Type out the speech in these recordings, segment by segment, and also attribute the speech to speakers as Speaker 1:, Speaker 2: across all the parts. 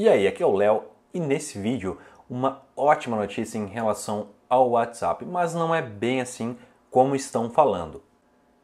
Speaker 1: E aí, aqui é o Léo e nesse vídeo uma ótima notícia em relação ao WhatsApp, mas não é bem assim como estão falando.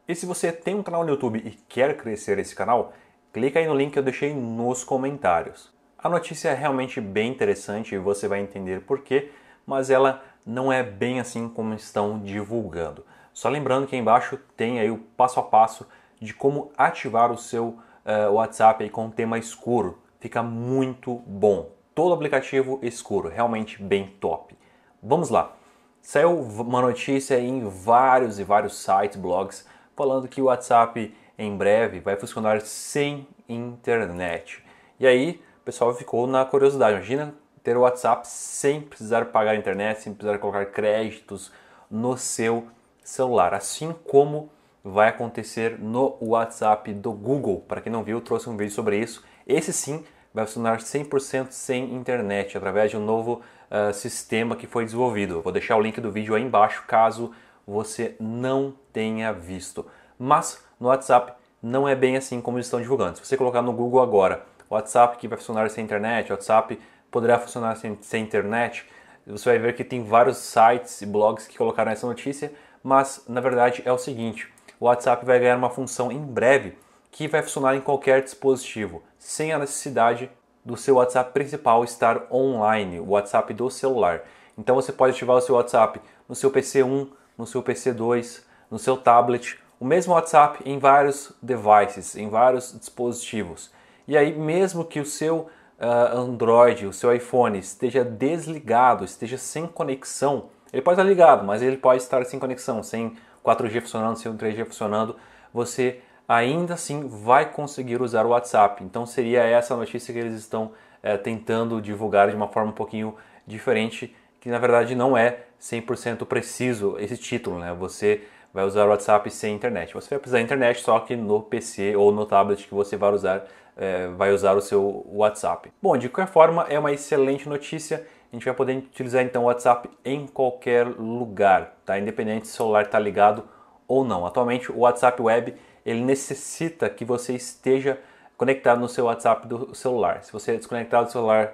Speaker 1: E se você tem um canal no YouTube e quer crescer esse canal, clica aí no link que eu deixei nos comentários. A notícia é realmente bem interessante e você vai entender por quê, mas ela não é bem assim como estão divulgando. Só lembrando que embaixo tem aí o passo a passo de como ativar o seu uh, WhatsApp com tema escuro Fica muito bom. Todo aplicativo escuro, realmente bem top. Vamos lá. Saiu uma notícia em vários e vários sites, blogs, falando que o WhatsApp em breve vai funcionar sem internet. E aí, o pessoal ficou na curiosidade. Imagina ter o WhatsApp sem precisar pagar internet, sem precisar colocar créditos no seu celular, assim como vai acontecer no WhatsApp do Google. Para quem não viu, trouxe um vídeo sobre isso. Esse sim vai funcionar 100% sem internet, através de um novo uh, sistema que foi desenvolvido. Vou deixar o link do vídeo aí embaixo, caso você não tenha visto. Mas no WhatsApp não é bem assim como eles estão divulgando. Se você colocar no Google agora, WhatsApp que vai funcionar sem internet, WhatsApp poderá funcionar sem, sem internet, você vai ver que tem vários sites e blogs que colocaram essa notícia, mas na verdade é o seguinte: o WhatsApp vai ganhar uma função em breve que vai funcionar em qualquer dispositivo, sem a necessidade do seu WhatsApp principal estar online, o WhatsApp do celular. Então você pode ativar o seu WhatsApp no seu PC1, no seu PC2, no seu tablet, o mesmo WhatsApp em vários devices, em vários dispositivos. E aí, mesmo que o seu uh, Android, o seu iPhone esteja desligado, esteja sem conexão, ele pode estar ligado, mas ele pode estar sem conexão, sem 4G funcionando, sem 3G funcionando, você ainda assim vai conseguir usar o WhatsApp. Então seria essa notícia que eles estão é, tentando divulgar de uma forma um pouquinho diferente, que na verdade não é 100% preciso esse título, né? Você vai usar o WhatsApp sem internet. Você vai precisar da internet só que no PC ou no tablet que você vai usar, é, vai usar o seu WhatsApp. Bom, de qualquer forma, é uma excelente notícia. A gente vai poder utilizar então o WhatsApp em qualquer lugar, tá? Independente se o celular está ligado ou não. Atualmente o WhatsApp Web ele necessita que você esteja conectado no seu WhatsApp do celular. Se você desconectar é desconectado do celular,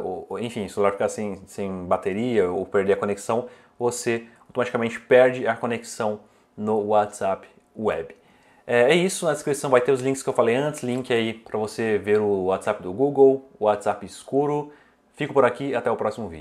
Speaker 1: uh, ou, enfim, o celular ficar sem, sem bateria ou perder a conexão, você automaticamente perde a conexão no WhatsApp Web. É, é isso, na descrição vai ter os links que eu falei antes, link aí para você ver o WhatsApp do Google, o WhatsApp escuro. Fico por aqui, até o próximo vídeo.